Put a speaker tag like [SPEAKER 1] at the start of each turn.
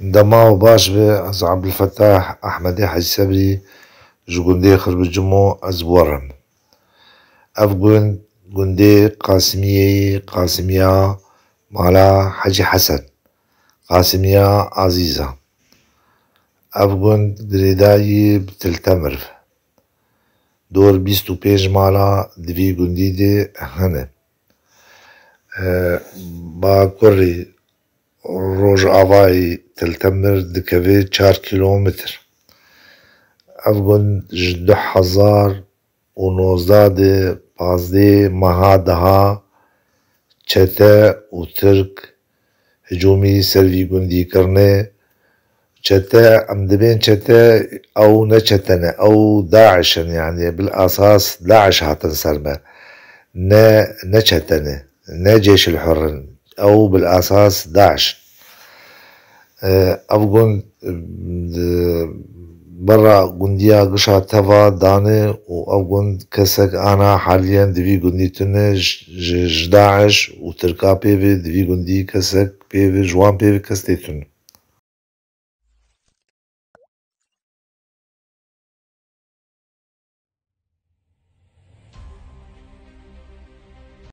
[SPEAKER 1] ندمعو باشبي از عبد الفتاح أحمد سبري السبري جوجندي خرب جمو از ورم أفغن جندي قاسمية قاسمية مالا حج حسن قاسمية عزيزة أفغن دريداي بتلتمر دور بيستو بيج مالا دفي جنديدي هنا أه با كوري rojavayê Tiltemir dikeve çar kîlometr. Ev gund ji du hezar û nozdadê pazdê meha deha çete û Tirk hicûmî ser vî gundî kirine çete em dibên çete ew ne çete ne ew Daeş in yani bil esas Daeş hatin ser me ne ne çete ne ne Cêşil أو بالأساس داعش أفغان أه، برا گوندیا گشا تفا دانه و افغان كسك کسک آنا حاليا دوی گوندی تونه جداعش و ترکا پیوی دوی گوندی کسک پیوی جوان پیوی کس دیتونه